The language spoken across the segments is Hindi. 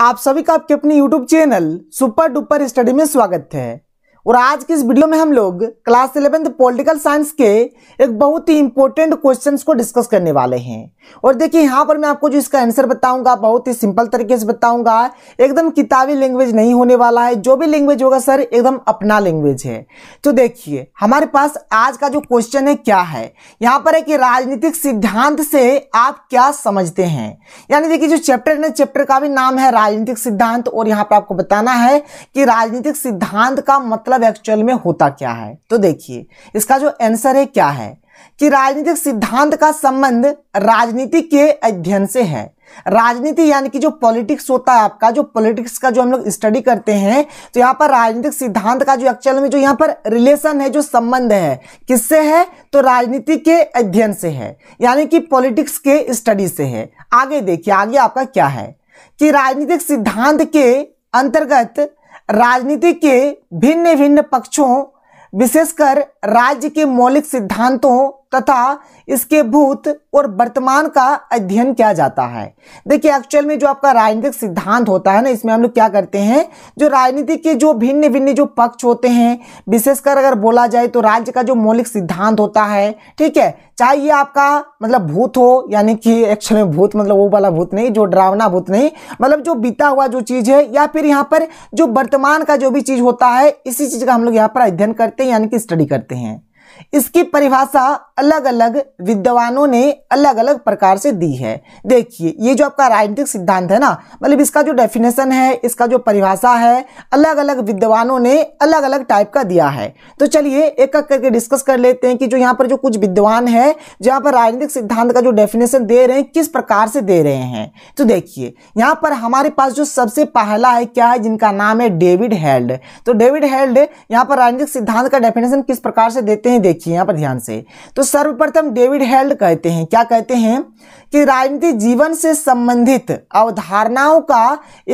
आप सभी का आपके अपने YouTube channel super duper study में स्वागत है और आज की इस वीडियो में हम लोग क्लास इलेवेंथ पॉलिटिकल साइंस के एक बहुत ही इंपॉर्टेंट क्वेश्चंस को डिस्कस करने वाले हैं और देखिए यहाँ पर मैं आपको जो इसका आंसर बताऊंगा बहुत ही सिंपल तरीके से बताऊंगा एकदम किताबी लैंग्वेज नहीं होने वाला है जो भी लैंग्वेज होगा सर एकदम अपना लैंग्वेज है तो देखिए हमारे पास आज का जो क्वेश्चन है क्या है यहाँ पर है कि राजनीतिक सिद्धांत से आप क्या समझते हैं यानी देखिए जो चैप्टर है चैप्टर का भी नाम है राजनीतिक सिद्धांत और यहाँ पर आपको बताना है कि राजनीतिक सिद्धांत का मतलब मतलब एक्चुअल में होता क्या है तो देखिए इसका जो आंसर है क्या है कि राजनीतिक सिद्धांत का संबंध राजनीति के अध्ययन से है राजनीति यानी कि जो पॉलिटिक्स होता है आपका जो पॉलिटिक्स का जो हम लोग स्टडी करते हैं तो यहां पर राजनीतिक सिद्धांत का जो एक्चुअल में जो यहां पर रिलेशन है जो संबंध है किससे है तो राजनीति के अध्ययन से है यानी कि पॉलिटिक्स के स्टडी से है आगे देखिए आगे आपका क्या है कि राजनीतिक सिद्धांत के अंतर्गत राजनीति के भिन्न भिन्न पक्षों विशेषकर राज्य के मौलिक सिद्धांतों तथा इसके भूत और वर्तमान का अध्ययन किया जाता है देखिए एक्चुअल में जो आपका राजनीतिक सिद्धांत होता है ना इसमें हम लोग क्या करते हैं जो राजनीति के जो भिन्न भिन्न जो पक्ष होते हैं विशेषकर अगर बोला जाए तो राज्य का जो मौलिक सिद्धांत होता है ठीक है चाहे ये आपका मतलब भूत हो यानी कि एक्चुअल में भूत मतलब वो वाला भूत नहीं जो ड्रावना भूत नहीं मतलब जो बीता हुआ जो चीज़ है या फिर यहाँ पर जो वर्तमान का जो भी चीज़ होता है इसी चीज़ का हम लोग यहाँ पर अध्ययन करते हैं यानी कि स्टडी करते हैं इसकी परिभाषा अलग अलग विद्वानों ने अलग अलग प्रकार से दी है देखिए ये जो आपका राजनीतिक सिद्धांत है ना मतलब इसका जो डेफिनेशन है इसका जो परिभाषा है अलग अलग विद्वानों ने अलग अलग टाइप का दिया है तो चलिए एक एक करके डिस्कस कर लेते हैं कि जो यहाँ पर जो कुछ विद्वान है जहाँ पर राजनीतिक सिद्धांत का जो डेफिनेशन दे रहे हैं किस प्रकार से दे रहे हैं तो देखिए यहाँ पर हमारे पास जो सबसे पहला है क्या है जिनका नाम है डेविड हेल्ड तो डेविड हेल्ड यहाँ पर राजनीतिक सिद्धांत का डेफिनेशन किस प्रकार से देते हैं देखिए यहाँ पर ध्यान से तो सर्वप्रथम डेविड हेल्ड कहते हैं क्या कहते हैं कि राजनीति जीवन से संबंधित अवधारणाओं का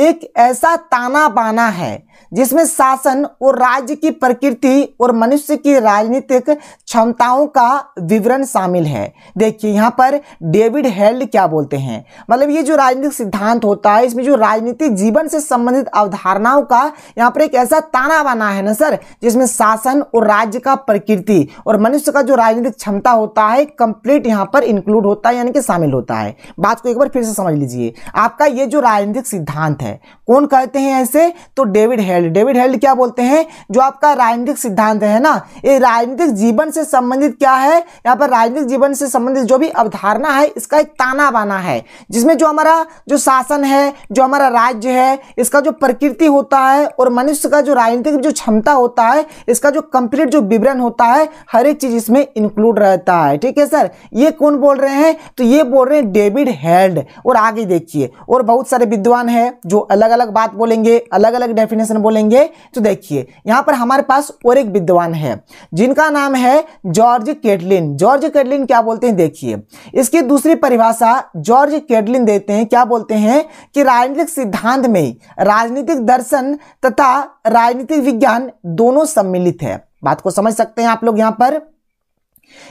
एक ऐसा ताना बाना है जिसमें शासन और राज्य की प्रकृति और मनुष्य की राजनीतिक क्षमताओं का विवरण शामिल है देखिए यहाँ पर डेविड हेल्ड क्या बोलते हैं मतलब ये जो राजनीतिक सिद्धांत होता है इसमें जो राजनीतिक जीवन से संबंधित अवधारणाओं का यहाँ पर एक ऐसा ताना बाना है ना सर जिसमें शासन और राज्य का प्रकृति और मनुष्य का जो राजनीतिक क्षमता होता है कंप्लीट यहां पर इंक्लूड होता है यानी कि शामिल होता है बात को एक बार फिर से समझ लीजिए आपका ये जो राजनीतिक सिद्धांत है कौन कहते हैं ऐसे तो डेविड हेल्ड डेविड हेल्ड क्या बोलते हैं जो आपका राजनीतिक सिद्धांत है ना ये राजनीतिक जीवन से संबंधित क्या है यहाँ पर राजनीतिक जीवन से संबंधित जो भी अवधारणा है इसका एक ताना बाना है जिसमें जो हमारा जो शासन है जो हमारा राज्य है इसका जो प्रकृति होता है और मनुष्य का जो राजनीतिक जो क्षमता होता है इसका जो कंप्लीट जो विवरण होता है हर एक चीज़ इसमें इंक्लूड रहता है ठीक है सर ये कौन बोल रहे हैं तो ये बोल रहे हैं डेविड हेल्ड और आगे देखिए और बहुत सारे विद्वान है जो अलग अलग बात बोलेंगे अलग अलग डेफिनेशन बोलेंगे तो देखिए यहाँ पर हमारे पास और एक विद्वान है जिनका नाम है जॉर्ज केटलिन जॉर्ज केटलिन क्या बोलते हैं देखिए इसकी दूसरी परिभाषा जॉर्ज केटलिन देते हैं क्या बोलते हैं कि राजनीतिक सिद्धांत में राजनीतिक दर्शन तथा राजनीतिक विज्ञान दोनों सम्मिलित है बात को समझ सकते हैं आप लोग यहां पर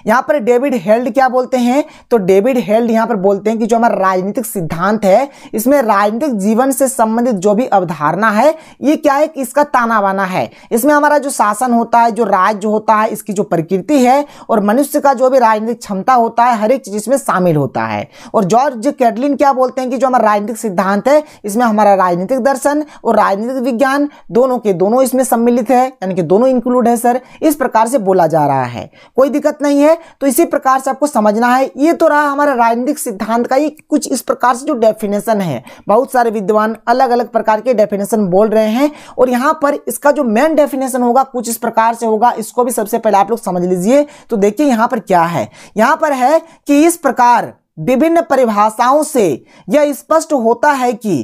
यहां पर डेविड हेल्ड क्या बोलते हैं तो डेविड हेल्ड यहां पर बोलते हैं कि जो हमारा राजनीतिक सिद्धांत है इसमें राजनीतिक जीवन से संबंधित जो भी अवधारणा है ये क्या है इसका ताना बाना है इसमें हमारा जो शासन होता है जो राज्य होता है इसकी जो प्रकृति है और मनुष्य का जो भी राजनीतिक क्षमता होता है हर एक चीज इसमें शामिल होता है और जॉर्ज कैडलिन क्या बोलते हैं कि जो हमारा राजनीतिक सिद्धांत है इसमें हमारा राजनीतिक दर्शन और राजनीतिक विज्ञान दोनों के दोनों इसमें सम्मिलित है यानी कि दोनों इंक्लूड है सर इस प्रकार से बोला जा रहा है कोई दिक्कत नहीं है तो इसी प्रकार से आपको समझना है ये तो रहा हमारा राजनीतिक सिद्धांत का ही कुछ इस प्रकार से जो डेफिनेशन है बहुत सारे विद्वान अलग अलग प्रकार के डेफिनेशन बोल रहे हैं और यहाँ पर इसका जो मेन डेफिनेशन होगा कुछ इस प्रकार से होगा इसको भी सबसे पहले आप लोग समझ लीजिए तो देखिए यहाँ पर क्या है यहाँ पर है कि इस प्रकार विभिन्न परिभाषाओं से यह स्पष्ट होता है कि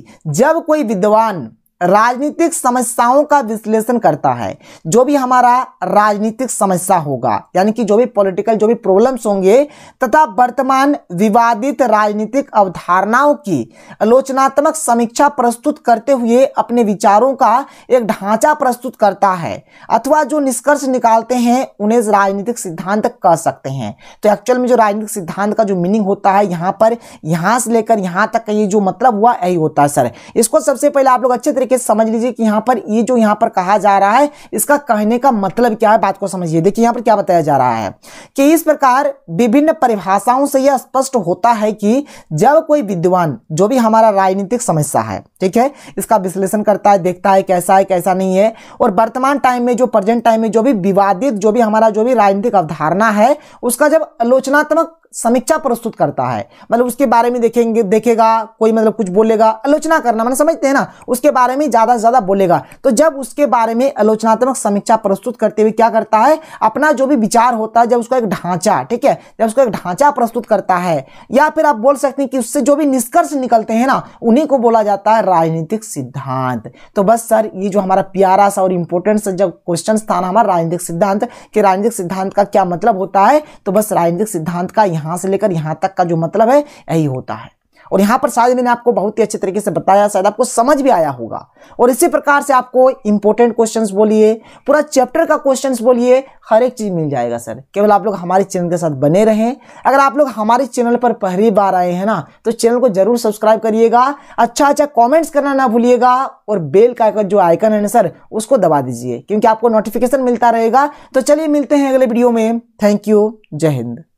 जब कोई विद्वान राजनीतिक समस्याओं का विश्लेषण करता है जो भी हमारा राजनीतिक समस्या होगा यानी कि जो भी पॉलिटिकल जो भी प्रॉब्लम्स होंगे तथा वर्तमान विवादित राजनीतिक अवधारणाओं की आलोचनात्मक समीक्षा प्रस्तुत करते हुए अपने विचारों का एक ढांचा प्रस्तुत करता है अथवा जो निष्कर्ष निकालते हैं उन्हें राजनीतिक सिद्धांत कह सकते हैं तो एक्चुअल में जो राजनीतिक सिद्धांत का जो मीनिंग होता है यहाँ पर यहाँ से लेकर यहाँ तक ये जो मतलब हुआ यही होता है सर इसको सबसे पहले आप लोग अच्छे तरीके तरीके से समझ लीजिए कि यहां पर ये जो यहां पर कहा जा रहा है इसका कहने का मतलब क्या है बात को समझिए देखिए यहां पर क्या बताया जा रहा है कि इस प्रकार विभिन्न परिभाषाओं से यह स्पष्ट होता है कि जब कोई विद्वान जो भी हमारा राजनीतिक समस्या है ठीक है इसका विश्लेषण करता है देखता है कैसा है कैसा नहीं है और वर्तमान टाइम में जो प्रेजेंट टाइम में जो भी विवादित जो भी हमारा जो भी राजनीतिक अवधारणा है उसका जब आलोचनात्मक समीक्षा प्रस्तुत करता है मतलब उसके बारे में देखेंगे देखेगा कोई मतलब कुछ बोलेगा आलोचना करना मतलब समझते हैं ना उसके बारे में ज़्यादा से ज़्यादा बोलेगा तो जब उसके बारे में आलोचनात्मक समीक्षा प्रस्तुत करते हुए क्या करता है अपना जो भी विचार होता है जब उसका एक ढांचा ठीक है जब उसका एक ढांचा प्रस्तुत करता है या फिर आप बोल सकते हैं कि उससे जो भी निष्कर्ष निकलते हैं ना उन्हीं को बोला जाता है राजनीतिक सिद्धांत तो बस सर ये जो हमारा प्यारा सा और इम्पोर्टेंट जब क्वेश्चन था ना हमारा राजनीतिक सिद्धांत कि राजनीतिक सिद्धांत का क्या मतलब होता है तो बस राजनीतिक सिद्धांत का यहाँ यहाँ से लेकर यहाँ तक का जो मतलब है यही होता है और यहाँ पर शायद मैंने आपको बहुत ही अच्छे तरीके से बताया शायद आपको समझ भी आया होगा और इसी प्रकार से आपको इंपॉर्टेंट क्वेश्चंस बोलिए पूरा चैप्टर का क्वेश्चंस बोलिए हर एक चीज़ मिल जाएगा सर केवल आप लोग हमारे चैनल के साथ बने रहें अगर आप लोग हमारे चैनल पर पहली बार आए हैं ना तो चैनल को जरूर सब्सक्राइब करिएगा अच्छा अच्छा कॉमेंट्स करना ना भूलिएगा और बेल का जो आइकन है ना सर उसको दबा दीजिए क्योंकि आपको नोटिफिकेशन मिलता रहेगा तो चलिए मिलते हैं अगले वीडियो में थैंक यू जय हिंद